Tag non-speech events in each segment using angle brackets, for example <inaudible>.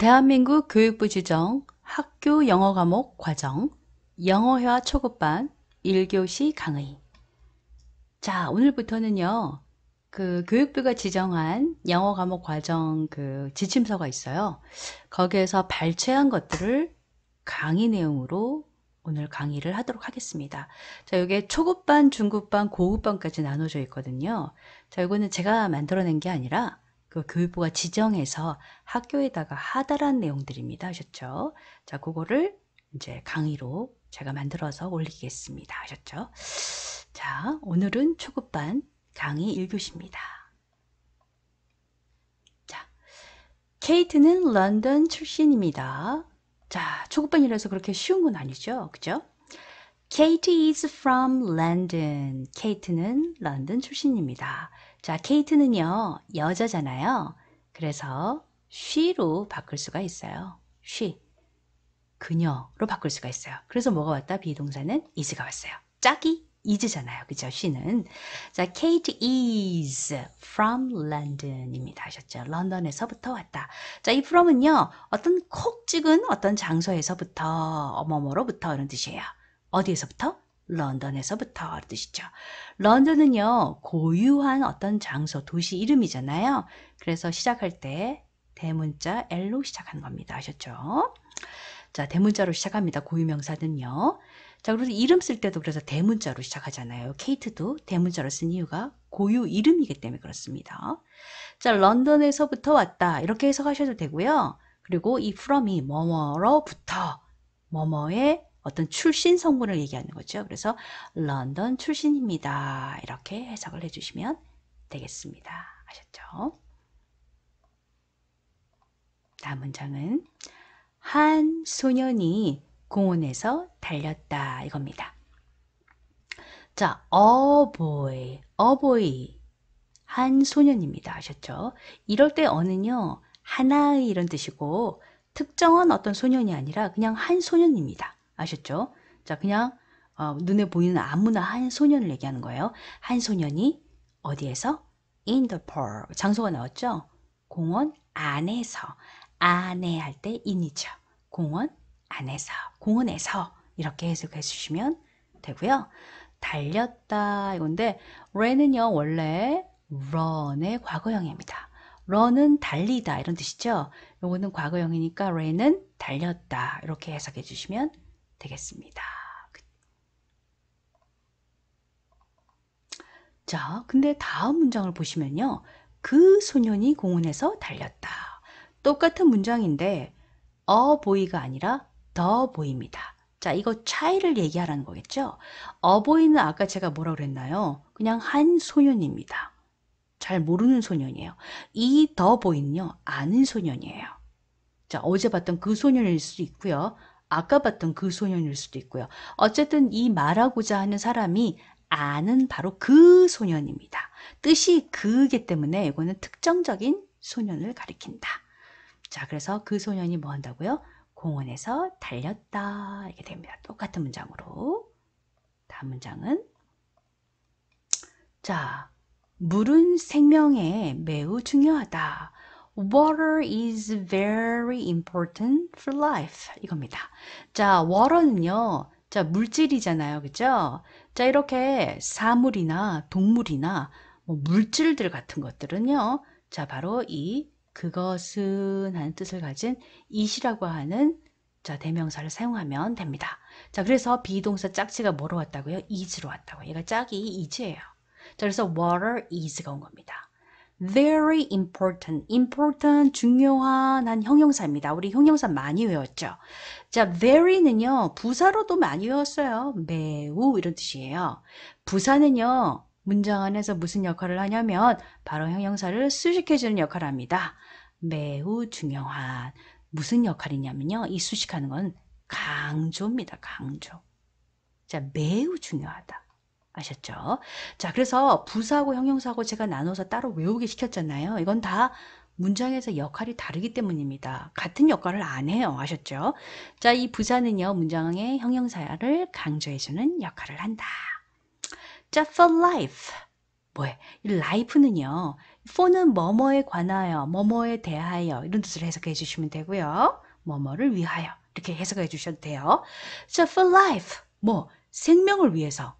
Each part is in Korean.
대한민국 교육부 지정 학교 영어 과목 과정 영어회화 초급반 1교시 강의 자 오늘부터는요 그 교육부가 지정한 영어 과목 과정 그 지침서가 있어요 거기에서 발췌한 것들을 강의 내용으로 오늘 강의를 하도록 하겠습니다. 자, 이게 초급반, 중급반, 고급반까지 나눠져 있거든요. 자, 이거는 제가 만들어낸 게 아니라 그 교육부가 지정해서 학교에다가 하달한 내용들입니다. 하셨죠? 자, 그거를 이제 강의로 제가 만들어서 올리겠습니다. 하셨죠? 자, 오늘은 초급반 강의 1교시입니다. 자, 케이트는 런던 출신입니다. 자, 초급반이라서 그렇게 쉬운 건 아니죠. 그죠? Kate is from London. 케이트는 런던 출신입니다. 자, 케이트는요, 여자잖아요. 그래서 she로 바꿀 수가 있어요. she. 그녀로 바꿀 수가 있어요. 그래서 뭐가 왔다? 비동사는 is가 왔어요. 짝이 is잖아요. 그죠? she는. 자, Kate is from London입니다. 하셨죠? 런던에서부터 왔다. 자, 이 from은요, 어떤 콕 찍은 어떤 장소에서부터, 어머머로부터 이런 뜻이에요. 어디에서부터? 런던에서부터 뜻시죠 런던은요 고유한 어떤 장소 도시 이름이잖아요. 그래서 시작할 때 대문자 L로 시작하는 겁니다. 아셨죠? 자 대문자로 시작합니다. 고유명사는요. 자 그래서 이름 쓸 때도 그래서 대문자로 시작하잖아요. 케이트도 대문자로 쓴 이유가 고유 이름이기 때문에 그렇습니다. 자 런던에서부터 왔다 이렇게 해석하셔도 되고요. 그리고 이 from이 뭐뭐로부터 뭐뭐의 어떤 출신 성분을 얘기하는 거죠. 그래서 런던 출신입니다. 이렇게 해석을 해주시면 되겠습니다. 아셨죠? 다음 문장은 한 소년이 공원에서 달렸다 이겁니다. 자, a boy, a boy 한 소년입니다. 아셨죠? 이럴 때 어는요 하나의 이런 뜻이고 특정한 어떤 소년이 아니라 그냥 한 소년입니다. 아셨죠? 자 그냥 어, 눈에 보이는 아무나 한 소년을 얘기하는 거예요. 한 소년이 어디에서? in the park 장소가 나왔죠? 공원 안에서 안에 할 때 in이죠. 공원 안에서 공원에서 이렇게 해석해 주시면 되고요. 달렸다 이건데 run은요 원래 run의 과거형입니다. run은 달리다 이런 뜻이죠. 요거는 과거형이니까 run은 달렸다 이렇게 해석해 주시면 되겠습니다. 자, 근데 다음 문장을 보시면요. 그 소년이 공원에서 달렸다. 똑같은 문장인데 어 보이가 아니라 더 보입니다. 자, 이거 차이를 얘기하라는 거겠죠? 어보이는 아까 제가 뭐라 고 그랬나요? 그냥 한 소년입니다. 잘 모르는 소년이에요. 이 더보이는요, 아는 소년이에요. 자, 어제 봤던 그 소년일 수도 있고요. 아까 봤던 그 소년일 수도 있고요. 어쨌든 이 말하고자 하는 사람이 아는 바로 그 소년입니다. 뜻이 그기 때문에 이거는 특정적인 소년을 가리킨다. 자, 그래서 그 소년이 뭐 한다고요? 공원에서 달렸다. 이렇게 됩니다. 똑같은 문장으로. 다음 문장은 자, 물은 생명에 매우 중요하다. Water is very important for life. 이겁니다. 자, water는요. 자, 물질이잖아요. 그죠? 자, 이렇게 사물이나 동물이나 뭐 물질들 같은 것들은요. 자, 바로 이 그것은 하는 뜻을 가진 이시라고 하는 자 대명사를 사용하면 됩니다. 자 그래서 비동사 짝지가 뭐로 왔다고요? is로 왔다고요. 얘가 짝이 is예요. 자 그래서 water is가 온 겁니다. very important. important 중요한 형용사입니다. 우리 형용사 많이 외웠죠. 자, very는요. 부사로도 많이 외웠어요. 매우 이런 뜻이에요. 부사는요. 문장 안에서 무슨 역할을 하냐면 바로 형용사를 수식해주는 역할을 합니다. 매우 중요한 무슨 역할이냐면요. 이 수식하는 건 강조입니다. 강조. 자, 매우 중요하다. 아셨죠? 자, 그래서 부사고 형용사고 제가 나눠서 따로 외우게 시켰잖아요. 이건 다 문장에서 역할이 다르기 때문입니다. 같은 역할을 안 해요. 아셨죠? 자, 이 부사는요. 문장의 형용사를 강조해주는 역할을 한다. 자, for life. 뭐해? 이 life는요. for는 뭐뭐에 관하여, 뭐뭐에 대하여 이런 뜻을 해석해 주시면 되고요. 뭐뭐를 위하여 이렇게 해석해 주셔도 돼요. 자, for life. 뭐? 생명을 위해서.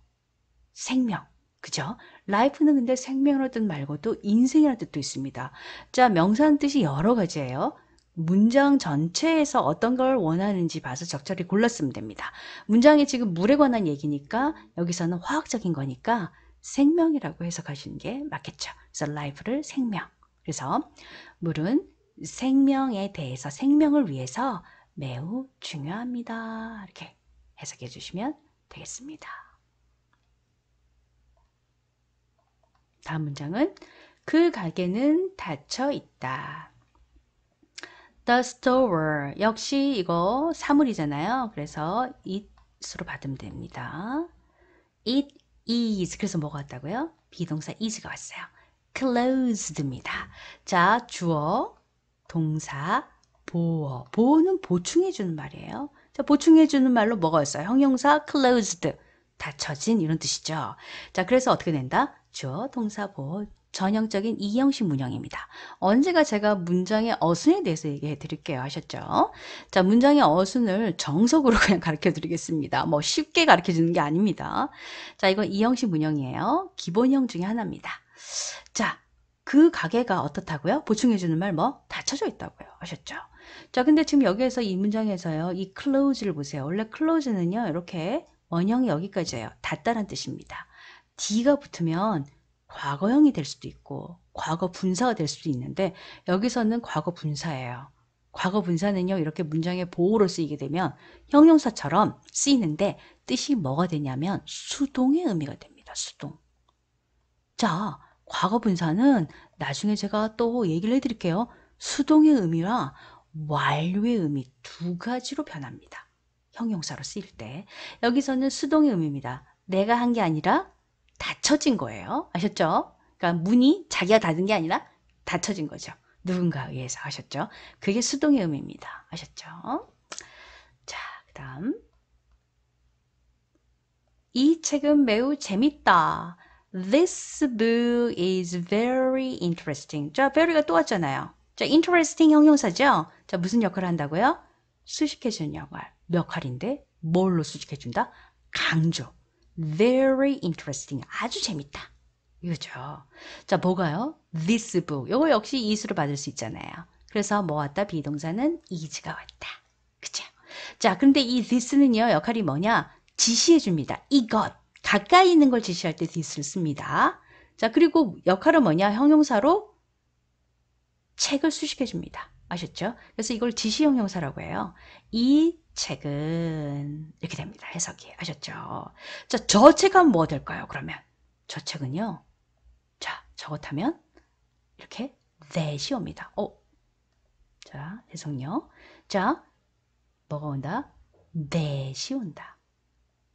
생명. 그죠? 라이프는 근데 생명이라는 뜻 말고도 인생이라는 뜻도 있습니다. 자, 명사는 뜻이 여러 가지예요. 문장 전체에서 어떤 걸 원하는지 봐서 적절히 골랐으면 됩니다. 문장이 지금 물에 관한 얘기니까 여기서는 화학적인 거니까 생명이라고 해석하시는 게 맞겠죠. 그래서 라이프를 생명. 그래서 물은 생명에 대해서 생명을 위해서 매우 중요합니다. 이렇게 해석해 주시면 되겠습니다. 다음 문장은 그 가게는 닫혀 있다. The store 역시 이거 사물이잖아요. 그래서 it으로 받으면 됩니다. It is 그래서 뭐가 왔다고요? 비동사 is가 왔어요. Closed입니다. 자 주어, 동사, 보어. 보어는 보충해주는 말이에요. 자 보충해주는 말로 뭐가 있어요? 형용사 closed 닫혀진 이런 뜻이죠. 자 그래서 어떻게 된다? 주어 동사 보 전형적인 이형식 문형입니다. 언제가 제가 문장의 어순에 대해서 얘기해 드릴게요 하셨죠? 자 문장의 어순을 정석으로 <laughs> 그냥 가르쳐 드리겠습니다. 뭐 쉽게 가르쳐 주는 게 아닙니다. 자 이건 이형식 문형이에요. 기본형 중에 하나입니다. 자그 가게가 어떻다고요? 보충해 주는 말 뭐? 다쳐져 있다고요 하셨죠? 자 근데 지금 여기에서 이 문장에서요 이 close를 보세요. 원래 close는요 이렇게 원형이 여기까지예요. 닫다란 뜻입니다. D가 붙으면 과거형이 될 수도 있고 과거 분사가 될 수도 있는데 여기서는 과거 분사예요. 과거 분사는요 이렇게 문장의 보호로 쓰이게 되면 형용사처럼 쓰이는데 뜻이 뭐가 되냐면 수동의 의미가 됩니다. 수동. 자 과거 분사는 나중에 제가 또 얘기를 해드릴게요. 수동의 의미와 완료의 의미 두 가지로 변합니다. 형용사로 쓰일 때 여기서는 수동의 의미입니다. 내가 한 게 아니라 닫혀진 거예요. 아셨죠? 그러니까 문이 자기가 닫은 게 아니라 닫혀진 거죠. 누군가에 의해서 아셨죠? 그게 수동의 의미입니다. 아셨죠? 자, 그 다음 이 책은 매우 재밌다. This book is very interesting. 자, very가 또 왔잖아요. 자, interesting 형용사죠? 자, 무슨 역할을 한다고요? 수식해주는 역할. 역할인데 뭘로 수식해준다? 강조. very interesting. 아주 재밌다. 이거죠. 자, 뭐가요? this book. 이거 역시 is로 받을 수 있잖아요. 그래서 뭐 왔다? 비동사는 is가 왔다. 그쵸 자, 그런데 이 this는요, 역할이 뭐냐? 지시해 줍니다. 이것. 가까이 있는 걸 지시할 때 this를 씁니다. 자, 그리고 역할은 뭐냐? 형용사로 책을 수식해 줍니다. 아셨죠? 그래서 이걸 지시 형용사라고 해요. 이 책은 이렇게 됩니다. 해석이 아셨죠? 자, 저 책은 뭐 될까요? 그러면 저 책은요. 자, 저것 하면 이렇게 that이 옵니다. 오. 어? 자, 해석요. 자, 뭐가 온다? that이 온다.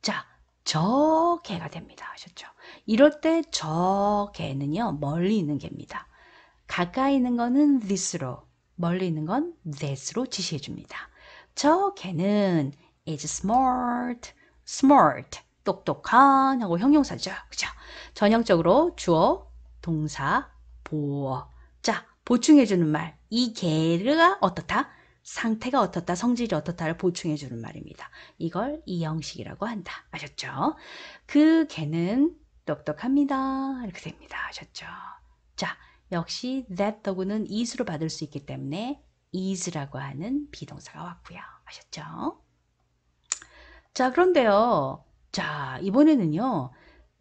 자, 저 개가 됩니다. 아셨죠? 이럴 때 저 개는요. 멀리 있는 개입니다. 가까이 있는 거는 this로, 멀리 있는 건 that으로 지시해 줍니다. 저 개는 is smart, smart, 똑똑한 하고 형용사죠. 그죠? 전형적으로 주어, 동사, 보어. 자, 보충해주는 말. 이 개가 어떻다? 상태가 어떻다, 성질이 어떻다를 보충해주는 말입니다. 이걸 이 형식이라고 한다. 아셨죠? 그 개는 똑똑합니다. 이렇게 됩니다. 아셨죠? 자, 역시 that 더구는 이수로 받을 수 있기 때문에 is라고 하는 비동사가 왔고요. 아셨죠? 자, 그런데요. 자, 이번에는요.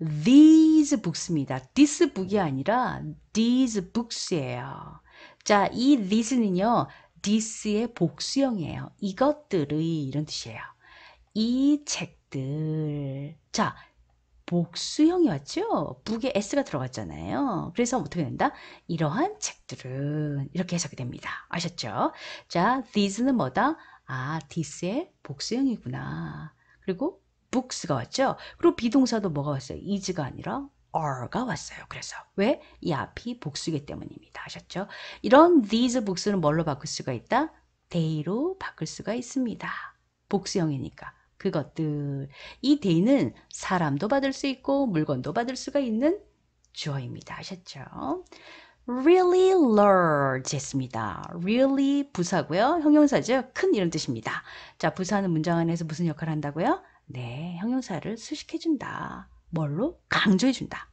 these books입니다. this book이 아니라 these books예요. 자, 이 this는요. this의 복수형이에요. 이것들의 이런 뜻이에요. 이 책들. 자, 복수형이었죠. 북에 s가 들어갔잖아요. 그래서 어떻게 된다? 이러한 책들은 이렇게 해석이 됩니다. 아셨죠? 자, these는 뭐다? 아, this의 복수형이구나. 그리고 books가 왔죠. 그리고 비동사도 뭐가 왔어요? is가 아니라 are가 왔어요. 그래서 왜? 이 앞이 복수기 때문입니다. 아셨죠? 이런 these 복수는 뭘로 바꿀 수가 있다? t h y 로 바꿀 수가 있습니다. 복수형이니까. 그것들. 이데이는 사람도 받을 수 있고 물건도 받을 수가 있는 주어입니다. 아셨죠? really large 했습니다. really 부사고요. 형용사죠. 큰 이런 뜻입니다. 자, 부사는 문장 안에서 무슨 역할을 한다고요? 네, 형용사를 수식해준다. 뭘로? 강조해준다.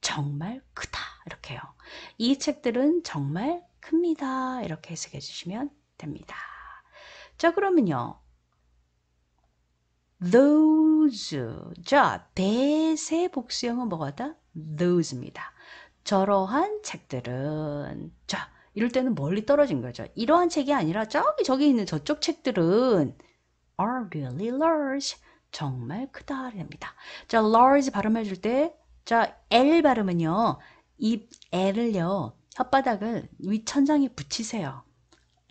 정말 크다. 이렇게요. 이 책들은 정말 큽니다. 이렇게 해석해 주시면 됩니다. 자, 그러면요. those. 자, that의 복수형은 뭐가다? those입니다. 저러한 책들은 자, 이럴 때는 멀리 떨어진 거죠. 이러한 책이 아니라 저기 저기 있는 저쪽 책들은 are really large. 정말 크다랍니다. 자, large 발음해 줄 때, 자, L 발음은요, 입 L을요, 혓바닥을 위 천장에 붙이세요.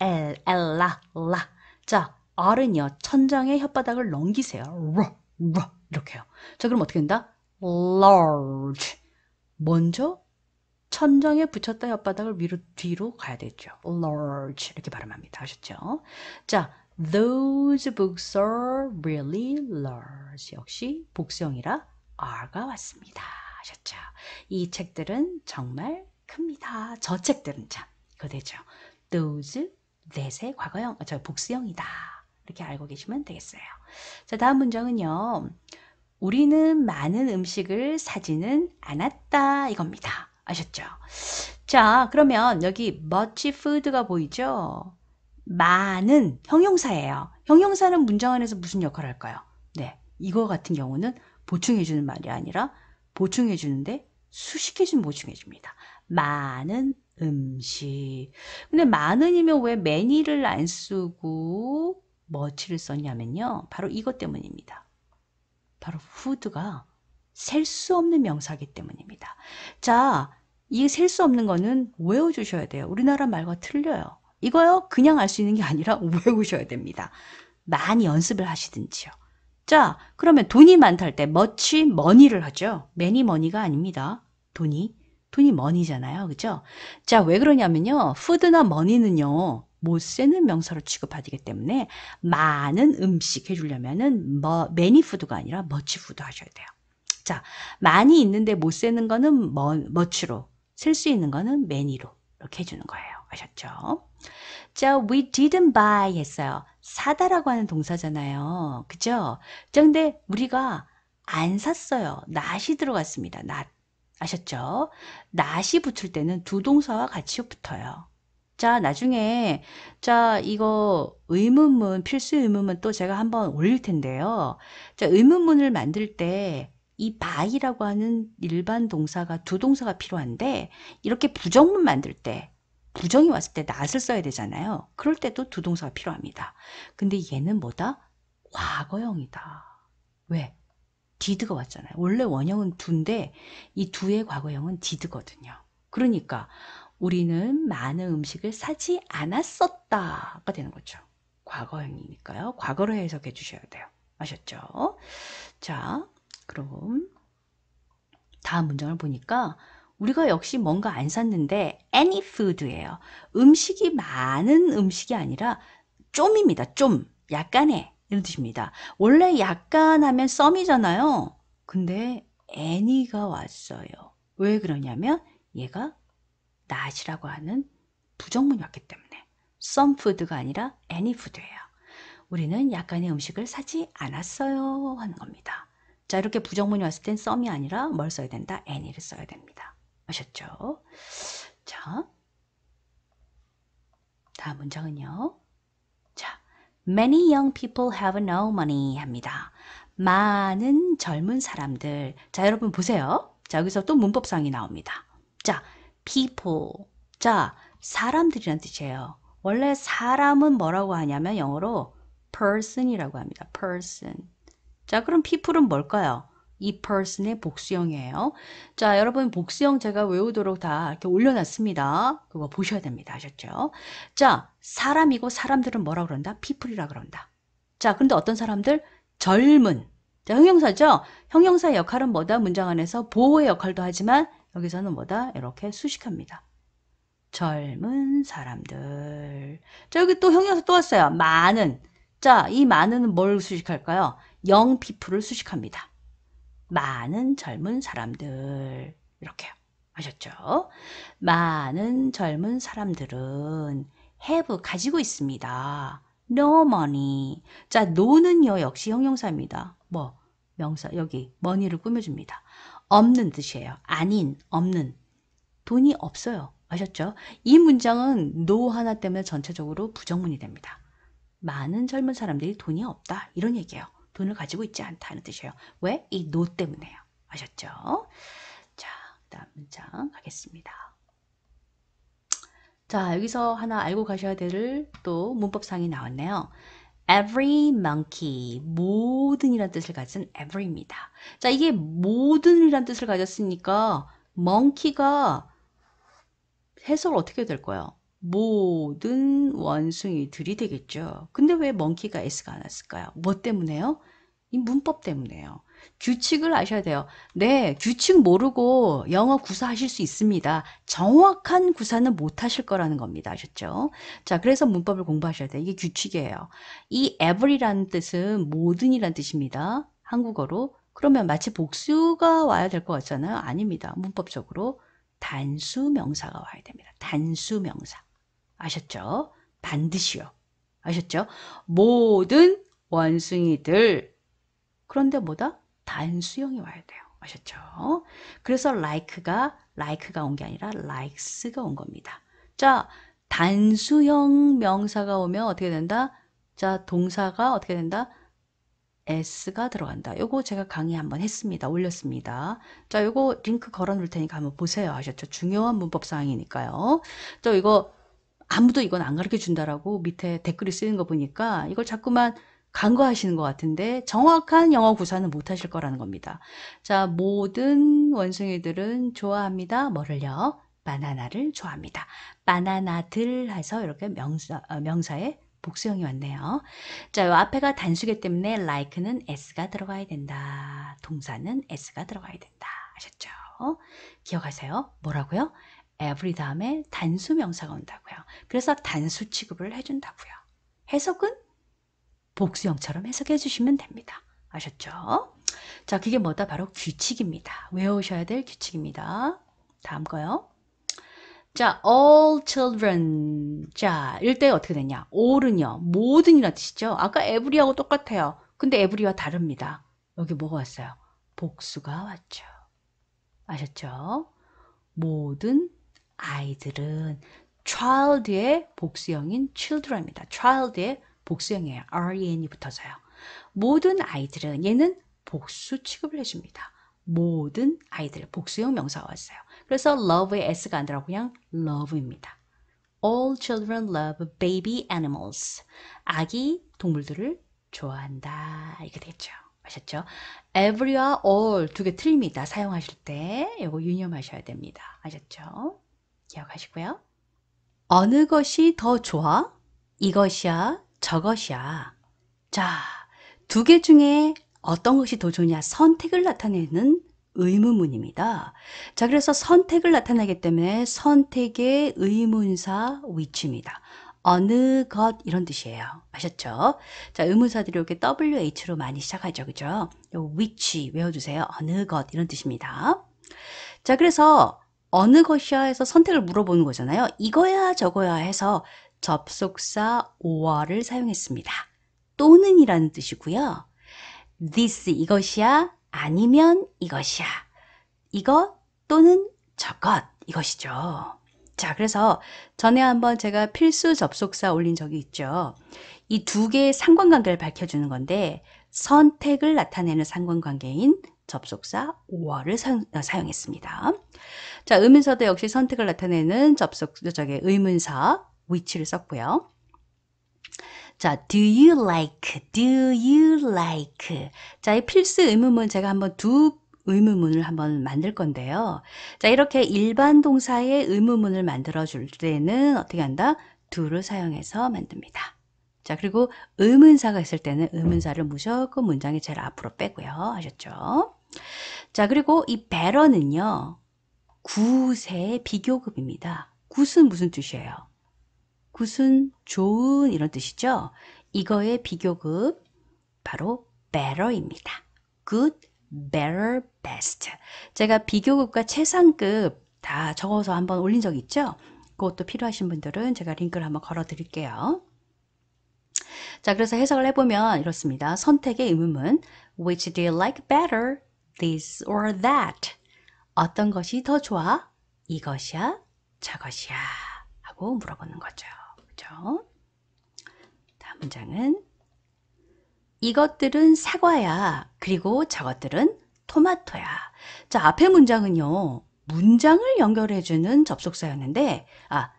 L, L, 라, 라. 자, R은요 천장의 혓바닥을 넘기세요. 러, 러 이렇게요. 자 그럼 어떻게 된다? large 먼저 천장에 붙였다 혓바닥을 위로 뒤로 가야 되죠. large 이렇게 발음합니다. 아셨죠? 자 those books are really large 역시 복수형이라 r가 왔습니다. 아셨죠? 이 책들은 정말 큽니다. 저 책들은 참 그대죠. those that의 과거형, 아, 저 복수형이다. 이렇게 알고 계시면 되겠어요. 자, 다음 문장은요. 우리는 많은 음식을 사지는 않았다 이겁니다. 아셨죠? 자, 그러면 여기 much food가 보이죠? 많은 형용사예요. 형용사는 문장 안에서 무슨 역할을 할까요? 네, 이거 같은 경우는 보충해주는 말이 아니라 보충해주는데 수십 개씩 보충해줍니다. 많은 음식. 근데 많은이면 왜 many를 안 쓰고 뭐치를 썼냐면요. 바로 이것 때문입니다. 바로 후드가 셀 수 없는 명사기 때문입니다. 자, 이 셀 수 없는 거는 외워주셔야 돼요. 우리나라 말과 틀려요. 이거요, 그냥 알 수 있는 게 아니라 <laughs> 외우셔야 됩니다. 많이 연습을 하시든지요. 자, 그러면 돈이 많다 할 때 머치 머니를 하죠. 매니 머니가 아닙니다. 돈이. 돈이 머니잖아요 그죠? 자, 왜 그러냐면요. f 드나머니는요 못쓰는 명사로 취급하기 때문에 많은 음식 해주려면은 뭐, many food가 아니라 much food 하셔야 돼요. 자, 많이 있는데 못쓰는 거는 much로, 쓸 수 있는 거는 many로 이렇게 해주는 거예요. 아셨죠? 자, we didn't buy 했어요. 사다라고 하는 동사잖아요. 그죠? 자, 근데 우리가 안 샀어요. 낫이 들어갔습니다. 낫. 아셨죠? 낫이 붙을 때는 두 동사와 같이 붙어요. 자 나중에 자 이거 의문문 필수 의문문 또 제가 한번 올릴 텐데요. 자 의문문을 만들 때이 by라고 하는 일반 동사가 두 동사가 필요한데 이렇게 부정문 만들 때 부정이 왔을 때 not을 써야 되잖아요. 그럴 때도 두 동사가 필요합니다. 근데 얘는 뭐다? 과거형이다. 왜? did가 왔잖아요. 원래 원형은 두인데 이 두의 과거형은 did거든요. 그러니까 우리는 많은 음식을 사지 않았었다가 되는 거죠. 과거형이니까요. 과거로 해석해 주셔야 돼요. 아셨죠? 자, 그럼 다음 문장을 보니까 우리가 역시 뭔가 안 샀는데 any food예요. 음식이 많은 음식이 아니라 좀입니다. 좀 약간의 이런 뜻입니다. 원래 약간 하면 썸이잖아요. 근데 any가 왔어요. 왜 그러냐면 얘가 not이라고 하는 부정문이 왔기 때문에 some food가 아니라 any food예요. 우리는 약간의 음식을 사지 않았어요 하는 겁니다. 자 이렇게 부정문이 왔을 땐 some이 아니라 뭘 써야 된다? any를 써야 됩니다. 아셨죠? 자, 다음 문장은요. 자, many young people have no money 합니다. 많은 젊은 사람들. 자, 여러분 보세요. 자, 여기서 또 문법상이 나옵니다. 자, people. 자, 사람들이란 뜻이에요. 원래 사람은 뭐라고 하냐면 영어로 person이라고 합니다. person. 자, 그럼 people은 뭘까요? 이 person의 복수형이에요. 자, 여러분 복수형 제가 외우도록 다 이렇게 올려놨습니다. 그거 보셔야 됩니다. 아셨죠? 자, 사람이고 사람들은 뭐라 그런다? people이라 그런다. 자, 그런데 어떤 사람들? 젊은. 자, 형용사죠? 형용사의 역할은 뭐다? 문장 안에서 보호의 역할도 하지만 여기서는 뭐다? 이렇게 수식합니다. 젊은 사람들. 자, 여기 또 형용사 또 왔어요. 많은. 자, 이 많은은 뭘 수식할까요? 영 피플을 수식합니다. 많은 젊은 사람들. 이렇게요. 아셨죠? 많은 젊은 사람들은 have, 가지고 있습니다. no money. 자, no는요, 역시 형용사입니다. 뭐, 명사, 여기, money를 꾸며줍니다. 없는 뜻이에요. 아닌, 없는. 돈이 없어요. 아셨죠? 이 문장은 no 하나 때문에 전체적으로 부정문이 됩니다. 많은 젊은 사람들이 돈이 없다. 이런 얘기예요. 돈을 가지고 있지 않다는 뜻이에요. 왜? 이 no 때문에요. 아셨죠? 자, 다음 문장 가겠습니다. 자, 여기서 하나 알고 가셔야 될 또 문법상이 나왔네요. every monkey 모든이란 뜻을 가진 every입니다. 자 이게 모든이란 뜻을 가졌으니까 monkey가 해석을 어떻게 될 거예요? 모든 원숭이들이 되겠죠. 근데 왜 monkey가 s가 안 왔을까요? 뭐 때문에요? 이 문법 때문에요. 규칙을 아셔야 돼요. 네, 규칙 모르고 영어 구사 하실 수 있습니다. 정확한 구사는 못 하실 거라는 겁니다. 아셨죠? 자, 그래서 문법을 공부하셔야 돼요. 이게 규칙이에요. 이 every라는 뜻은 모든이라는 뜻입니다. 한국어로. 그러면 마치 복수가 와야 될 것 같잖아요. 아닙니다. 문법적으로 단수 명사가 와야 됩니다. 단수 명사. 아셨죠? 반드시요. 아셨죠? 모든 원숭이들. 그런데 뭐다? 단수형이 와야 돼요. 아셨죠? 그래서 like가 like가 온 게 아니라 likes가 온 겁니다. 자, 단수형 명사가 오면 어떻게 된다? 자, 동사가 어떻게 된다? s가 들어간다. 요거 제가 강의 한번 했습니다. 올렸습니다. 자, 요거 링크 걸어 놓을 테니까 한번 보세요. 아셨죠? 중요한 문법 사항이니까요. 또 이거 아무도 이건 안 가르쳐 준다라고 밑에 댓글이 쓰이는 거 보니까 이걸 자꾸만 간과하시는 것 같은데 정확한 영어 구사는 못하실 거라는 겁니다. 자, 모든 원숭이들은 좋아합니다. 뭐를요? 바나나를 좋아합니다. 바나나들 해서 이렇게 명사, 어, 명사에 복수형이 왔네요. 자, 요 앞에가 단수기 때문에 like는 s가 들어가야 된다. 동사는 s가 들어가야 된다. 아셨죠? 기억하세요. 뭐라고요? every 다음에 단수 명사가 온다고요. 그래서 단수 취급을 해준다고요. 해석은 복수형처럼 해석해 주시면 됩니다. 아셨죠? 자, 그게 뭐다? 바로 규칙입니다. 외우셔야 될 규칙입니다. 다음 거요. 자, all children. 자, 1대 어떻게 되냐? all은요, 모든이라 뜻이죠? 아까 every하고 똑같아요. 근데 every와 다릅니다. 여기 뭐가 왔어요? 복수가 왔죠. 아셨죠? 모든 아이들은 child의 복수형인 children입니다. child의 복수형이에요. ren이 붙어서요. 모든 아이들은 얘는 복수 취급을 해줍니다. 모든 아이들 복수형 명사가 왔어요. 그래서 love에 s가 안 들어가고 그냥 love입니다. All children love baby animals. 아기 동물들을 좋아한다. 이렇게 되겠죠. 아셨죠? every와 all 두 개 틀립니다. 사용하실 때 이거 유념하셔야 됩니다. 아셨죠? 기억하시고요. 어느 것이 더 좋아? 이것이야 저것이야. 자, 두 개 중에 어떤 것이 더 좋냐 선택을 나타내는 의문문입니다. 자, 그래서 선택을 나타내기 때문에 선택의 의문사 위치입니다. 어느 것 이런 뜻이에요. 아셨죠? 자, 의문사들이 이렇게 WH로 많이 시작하죠. 그죠? 위치 외워주세요. 어느 것 이런 뜻입니다. 자, 그래서 어느 것이야 해서 선택을 물어보는 거잖아요. 이거야 저거야 해서 접속사 or를 사용했습니다. 또는 이라는 뜻이고요. this 이것이야 아니면 이것이야 이것 또는 저것 이것이죠. 자, 그래서 전에 한번 제가 필수 접속사 올린 적이 있죠. 이 두 개의 상관관계를 밝혀주는 건데 선택을 나타내는 상관관계인 접속사 or를 어, 사용했습니다. 자, 의문사도 역시 선택을 나타내는 접속 저게 의문사 위치를 썼고요. 자, do you like, do you like. 자, 이 필수 의문문 제가 한번 두 의문문을 한번 만들 건데요. 자, 이렇게 일반 동사의 의문문을 만들어 줄 때는 어떻게 한다? do를 사용해서 만듭니다. 자, 그리고 의문사가 있을 때는 의문사를 무조건 문장의 제일 앞으로 빼고요. 하셨죠? 자, 그리고 이 배러는요. 굿의 비교급입니다. 굿은 무슨 뜻이에요? 굿은 좋은 이런 뜻이죠. 이거의 비교급 바로 better입니다. good, better, best. 제가 비교급과 최상급 다 적어서 한번 올린 적 있죠? 그것도 필요하신 분들은 제가 링크를 한번 걸어 드릴게요. 자, 그래서 해석을 해보면 이렇습니다. 선택의 의문은 Which do you like better? This or that? 어떤 것이 더 좋아? 이것이야? 저것이야? 하고 물어보는 거죠. 그렇죠? 다음 문장은 이것들은 사과야. 그리고 저것들은 토마토야. 자, 앞의 문장은요. 문장을 연결해주는 접속사였는데 아,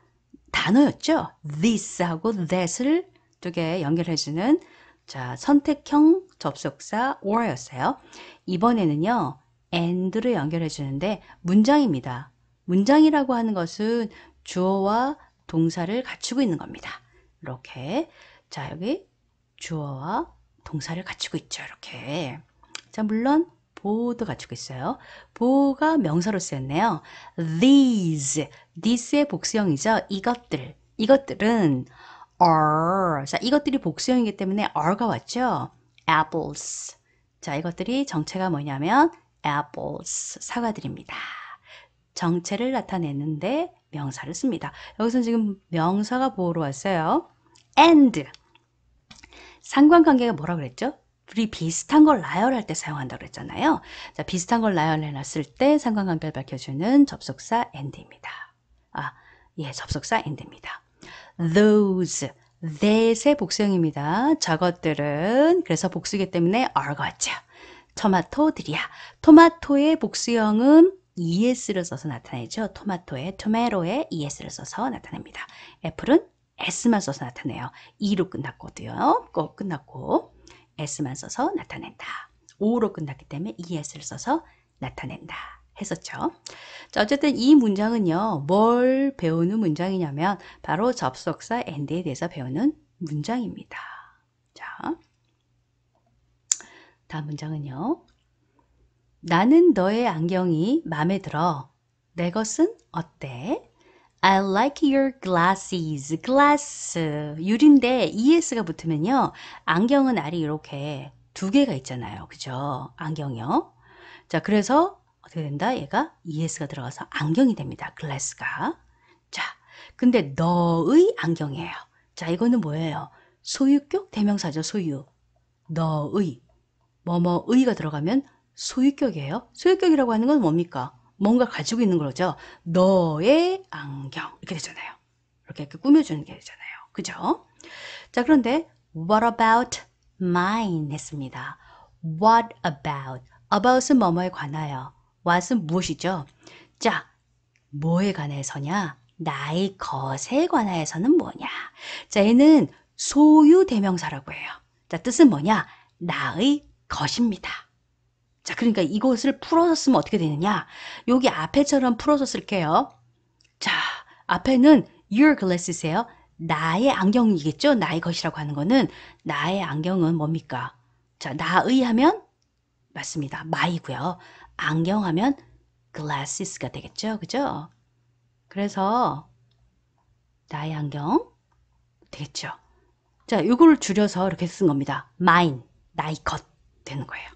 단어였죠? this하고 that을 두 개 연결해주는 자, 선택형 접속사 or였어요. 이번에는요. and를 연결해주는데 문장입니다. 문장이라고 하는 것은 주어와 동사를 갖추고 있는 겁니다. 이렇게 자 여기 주어와 동사를 갖추고 있죠. 이렇게 자 물론 보도 갖추고 있어요. 보가 명사로 쓰였네요. These, thies의 복수형이죠. 이것들, 이것들은 are. 자, 이것들이 복수형이기 때문에 are가 왔죠. Apples. 자, 이것들이 정체가 뭐냐면 apples, 사과들입니다. 정체를 나타내는데 명사를 씁니다. 여기서 지금 명사가 보러 왔어요? and 상관관계가 뭐라 그랬죠? 우리 비슷한 걸 나열할 때 사용한다고 그랬잖아요. 자, 비슷한 걸 나열해놨을 때 상관관계를 밝혀주는 접속사 and입니다. 아, 예, 접속사 and입니다. those, that의 복수형입니다. 저것들은 그래서 복수기 때문에 are거죠. 토마토들이야. 토마토의 복수형은 es를 써서 나타내죠. 토마토에 토메로에 es를 써서 나타냅니다. 애플은 s만 써서 나타내요. e로 끝났거든요. 꼭 끝났고 s만 써서 나타낸다. o로 끝났기 때문에 es를 써서 나타낸다. 했었죠. 자, 어쨌든 이 문장은요. 뭘 배우는 문장이냐면 바로 접속사 and에 대해서 배우는 문장입니다. 자, 다음 문장은요. 나는 너의 안경이 마음에 들어. 내 것은 어때? I like your glasses. glass. 유리인데 es가 붙으면요. 안경은 알이 이렇게 두 개가 있잖아요. 그죠? 안경이요. 자, 그래서 어떻게 된다? 얘가 es가 들어가서 안경이 됩니다. glass가. 자, 근데 너의 안경이에요. 자, 이거는 뭐예요? 소유격 대명사죠, 소유. 너의. 뭐뭐의가 들어가면 소유격이에요. 소유격이라고 하는 건 뭡니까? 뭔가 가지고 있는 거죠. 너의 안경 이렇게 되잖아요. 이렇게, 이렇게 꾸며주는 게 되잖아요. 그죠? 자 그런데 what about mine 했습니다. what about about은 뭐뭐에 관하여 what은 무엇이죠? 자 뭐에 관해서냐? 나의 것에 관하여서는 뭐냐? 자 얘는 소유 대명사라고 해요. 자 뜻은 뭐냐? 나의 것입니다. 자, 그러니까 이것을 풀어서 쓰면 어떻게 되느냐? 여기 앞에처럼 풀어서 쓸게요. 자, 앞에는 your glass세요. 나의 안경이겠죠? 나의 것이라고 하는 거는 나의 안경은 뭡니까? 자, 나의 하면 맞습니다. my고요. 안경 하면 glasses가 되겠죠? 그죠? 그래서 나의 안경 되겠죠? 자, 이거를 줄여서 이렇게 쓴 겁니다. mine, 나의 것 되는 거예요.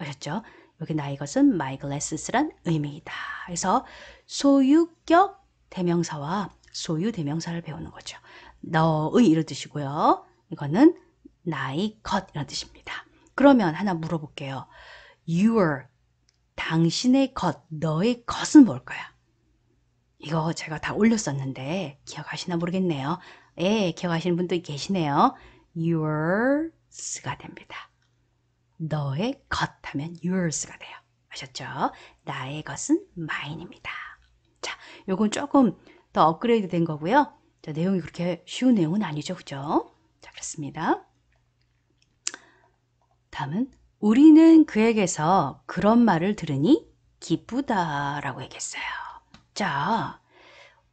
아셨죠? 여기 나 이것은 my glasses란 의미이다. 그래서 소유격 대명사와 소유 대명사를 배우는 거죠. 너의 이런 뜻이고요. 이거는 나의 것 이런 뜻입니다. 그러면 하나 물어볼게요. your 당신의 것, 너의 것은 뭘까요? 이거 제가 다 올렸었는데 기억하시나 모르겠네요. 예, 기억하시는 분도 계시네요. yours가 됩니다. 너의 것 하면 yours가 돼요. 아셨죠? 나의 것은 mine입니다. 자, 요건 조금 더 업그레이드 된 거고요. 자, 내용이 그렇게 쉬운 내용은 아니죠. 그죠? 자, 그렇습니다. 다음은 우리는 그에게서 그런 말을 들으니 기쁘다 라고 얘기했어요. 자,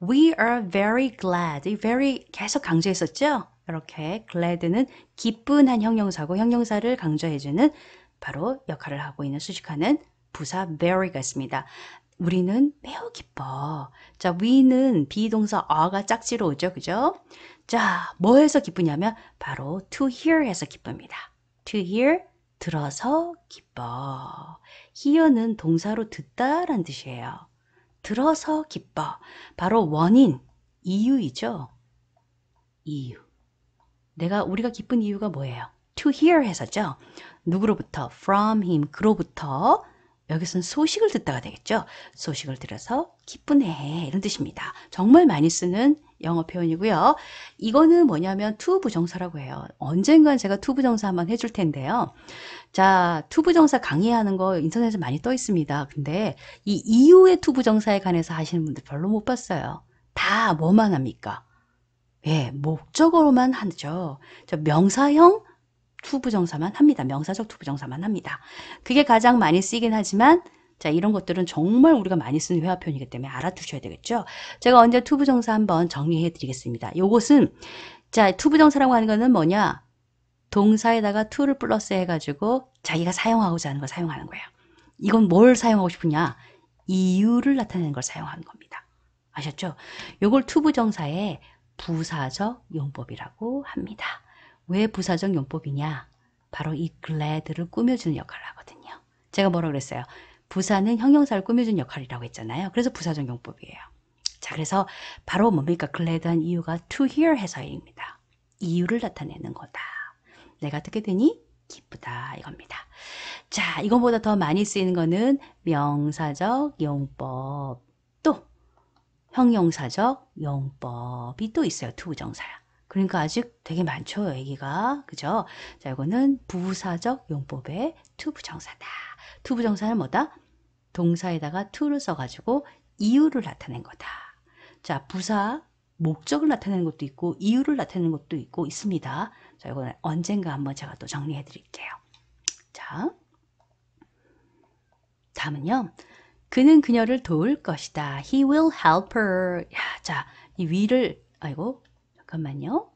we are very glad. very 계속 강조했었죠? 이렇게 glad는 기쁜한 형용사고 형용사를 강조해주는 바로 역할을 하고 있는 수식하는 부사 very가 있습니다. 우리는 매우 기뻐. 자, we는 비동사 are가 짝지로 오죠. 그죠? 자, 뭐에서 기쁘냐면 바로 to hear 해서 기쁩니다. to hear, 들어서 기뻐. hear는 동사로 듣다란 뜻이에요. 들어서 기뻐. 바로 원인, 이유이죠. 이유. 내가 우리가 기쁜 이유가 뭐예요? to hear 해서죠. 누구로부터? from him, 그로부터. 여기서는 소식을 듣다가 되겠죠. 소식을 들어서 기쁘네 이런 뜻입니다. 정말 많이 쓰는 영어 표현이고요. 이거는 뭐냐면 to 부정사라고 해요. 언젠간 제가 to 부정사 한번 해줄 텐데요. 자, to 부정사 강의하는 거 인터넷에 많이 떠 있습니다. 근데 이이후의 to 부정사에 관해서 하시는 분들 별로 못 봤어요. 다 뭐만 합니까? 예, 목적으로만 하죠. 명사형 투부정사만 합니다. 명사적 투부정사만 합니다. 그게 가장 많이 쓰이긴 하지만 자 이런 것들은 정말 우리가 많이 쓰는 회화 표현이기 때문에 알아두셔야 되겠죠. 제가 언제 투부정사 한번 정리해 드리겠습니다. 요것은 자 투부정사라고 하는 거는 뭐냐 동사에다가 투를 플러스 해가지고 자기가 사용하고자 하는 걸 사용하는 거예요. 이건 뭘 사용하고 싶으냐 이유를 나타내는 걸 사용하는 겁니다. 아셨죠? 요걸 투부정사에 부사적 용법이라고 합니다. 왜 부사적 용법이냐? 바로 이 glad를 꾸며주는 역할을 하거든요. 제가 뭐라 고 그랬어요? 부사는 형용사를 꾸며주는 역할이라고 했잖아요. 그래서 부사적 용법이에요. 자, 그래서 바로 뭡니까? glad한 이유가 to h e a r 해서입니다. 이유를 나타내는 거다. 내가 어떻게 되니? 기쁘다 이겁니다. 자, 이거보다 더 많이 쓰이는 거는 명사적 용법. 형용사적 용법이 또 있어요. 투부정사야. 그러니까 아직 되게 많죠. 얘기가. 그죠? 자, 이거는 부사적 용법의 투부정사다. 투부정사는 뭐다? 동사에다가 t 를 써가지고 이유를 나타낸 거다. 자, 부사, 목적을 나타내는 것도 있고 이유를 나타내는 것도 있고 있습니다. 자, 이거는 언젠가 한번 제가 또 정리해 드릴게요. 자, 다음은요. 그는 그녀를 도울 것이다. He will help her. 야, 자, 이 위를 아이고 잠깐만요.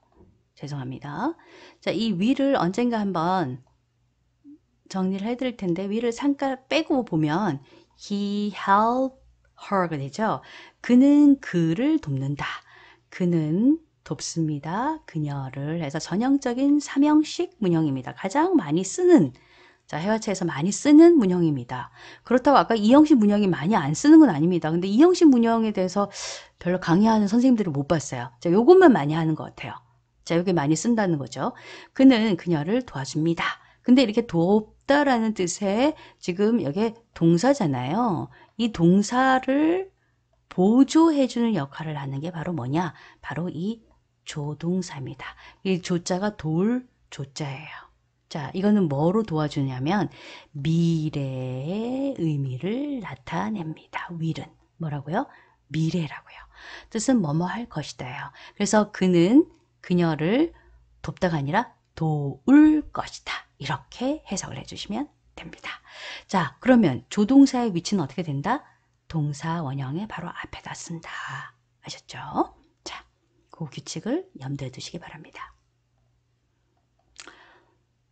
죄송합니다. 자, 이 위를 언젠가 한번 정리를 해드릴 텐데 위를 잠가 빼고 보면 he help her가 되죠. 그는 그를 돕는다. 그는 돕습니다. 그녀를 해서 전형적인 삼형식 문형입니다. 가장 많이 쓰는 자, 해화체에서 많이 쓰는 문형입니다. 그렇다고 아까 이형식 문형이 많이 안 쓰는 건 아닙니다. 근데 이형식 문형에 대해서 별로 강의하는 선생님들을 못 봤어요. 자, 요것만 많이 하는 것 같아요. 자, 요게 많이 쓴다는 거죠. 그는 그녀를 도와줍니다. 근데 이렇게 돕다라는 뜻에 지금 여기 동사잖아요. 이 동사를 보조해주는 역할을 하는 게 바로 뭐냐? 바로 이 조동사입니다. 이 조자가 돌 조자예요. 자, 이거는 뭐로 도와주냐면 미래의 의미를 나타냅니다. 윌은 뭐라고요? 미래라고요. 뜻은 뭐뭐 할 것이다요. 그래서 그는 그녀를 돕다가 아니라 도울 것이다. 이렇게 해석을 해주시면 됩니다. 자, 그러면 조동사의 위치는 어떻게 된다? 동사 원형의 바로 앞에다 쓴다. 아셨죠? 자, 그 규칙을 염두에 두시기 바랍니다.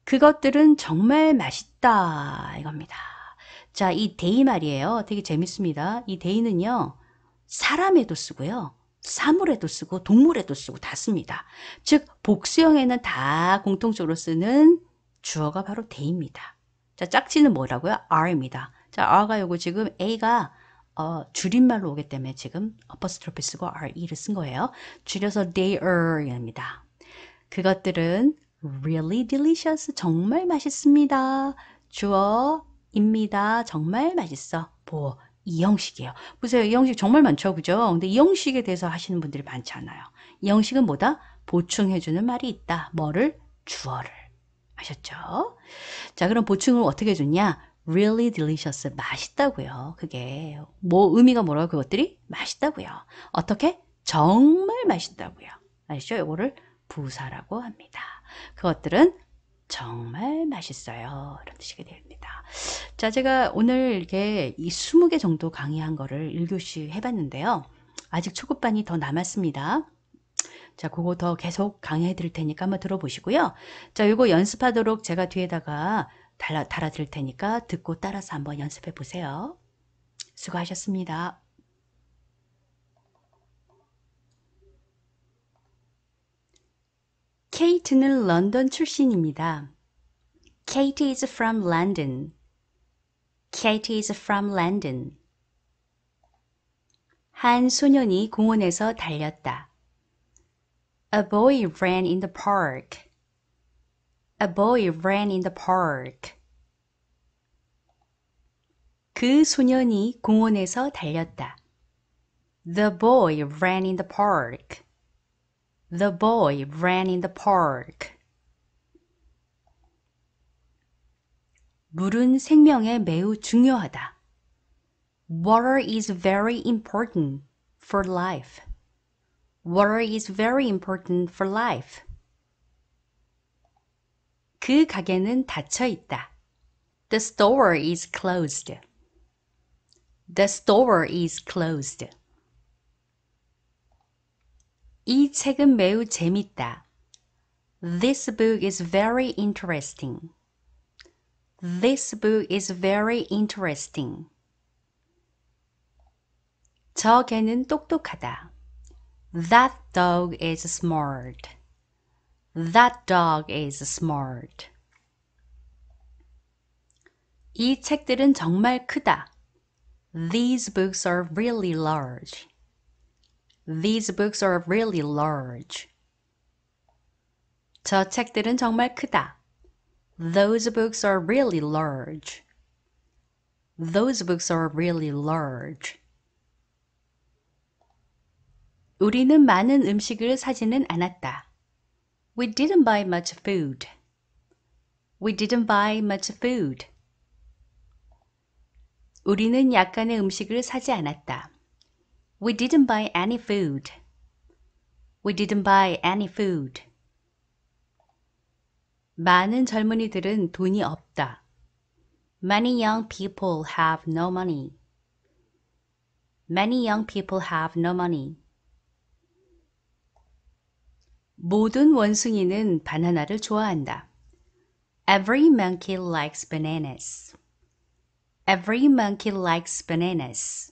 그것들은 정말 맛있다 이겁니다. 자, 이 데이 말이에요. 되게 재밌습니다. 이 데이는요. 사람에도 쓰고요. 사물에도 쓰고 동물에도 쓰고 다 씁니다. 즉 복수형에는 다 공통적으로 쓰는 주어가 바로 대입니다. 자, 짝지는 뭐라고요? R입니다. 자, R가 요거 지금 A가 어, 줄임말로 오기 때문에 지금 apostrophe 쓰고 R, E를 쓴 거예요. 줄여서 d h y are입니다. 그것들은 really delicious. 정말 맛있습니다. 주어 입니다. 정말 맛있어. 뭐, 이 형식이에요. 보세요. 이 형식 정말 많죠. 그죠? 근데 이 형식에 대해서 하시는 분들이 많지 않아요. 이 형식은 뭐다? 보충해주는 말이 있다. 뭐를? 주어를. 아셨죠? 자, 그럼 보충을 어떻게 해줬냐? really delicious. 맛있다고요. 그게 뭐 의미가 뭐라고 그것들이? 맛있다고요. 어떻게? 정말 맛있다고요. 아시죠? 이거를 부사라고 합니다. 그것들은 정말 맛있어요. 이런 뜻이게 됩니다. 자, 제가 오늘 이렇게 이 20개 정도 강의한 거를 1교시 해봤는데요. 아직 초급반이 더 남았습니다. 자, 그거 더 계속 강의해 드릴 테니까 한번 들어보시고요. 자, 이거 연습하도록 제가 뒤에다가 달아, 달아 드릴 테니까 듣고 따라서 한번 연습해 보세요. 수고하셨습니다. 케이트는 런던 출신입니다. Kate is from London. Kate is from London. 한 소년이 공원에서 달렸다. A boy ran in the park. A boy ran in the park. 그 소년이 공원에서 달렸다. The boy ran in the park. The boy ran in the park. 물은 생명에 매우 중요하다. Water is very important for life. Water is very important for life. 그 가게는 닫혀 있다. The store is closed. The store is closed. 이 책은 매우 재밌다. This book is very interesting. This book is very interesting. 저 개는 똑똑하다. That dog is smart. That dog is smart. 이 책들은 정말 크다. These books are really large. These books are really large. 저 책들은 정말 크다. Those books are really large. Those books are really large. 우리는 많은 음식을 사지는 않았다. We didn't buy much food. We didn't buy much food. 우리는 약간의 음식을 사지 않았다. We didn't buy any food. We didn't buy any food. 많은 젊은이들은 돈이 없다. Many young people have no money. Many young people have no money. 모든 원숭이는 바나나를 좋아한다. Every monkey likes bananas. Every monkey likes bananas.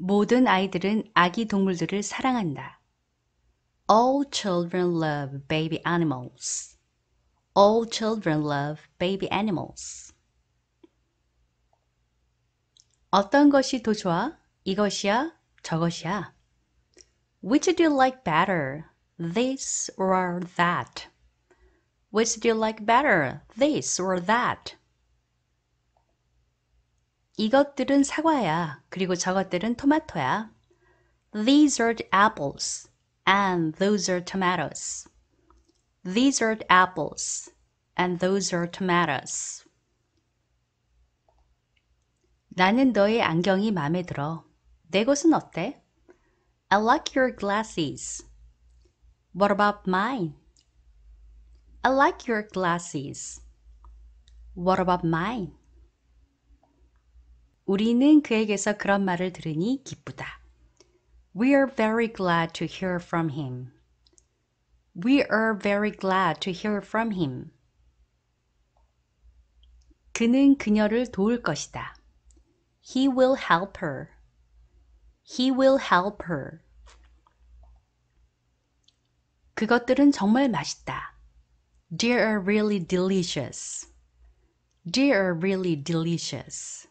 모든 아이들은 아기 동물들을 사랑한다. All children love baby animals. All children love baby animals. 어떤 것이 더 좋아? 이것이야? 저것이야? Which do you like better? This or that? Which do you like better? This or that? 이것들은 사과야. 그리고 저것들은 토마토야. These are the apples and those are tomatoes. These are the apples and those are tomatoes. 나는 너의 안경이 마음에 들어. 내 것은 어때? I like your glasses. What about mine? I like your glasses. What about mine? 우리는 그에게서 그런 말을 들으니 기쁘다. We are very glad to hear from him. We are very glad to hear from him. 그는 그녀를 도울 것이다. He will help her. He will help her. 그것들은 정말 맛있다. They are really delicious. They are really delicious.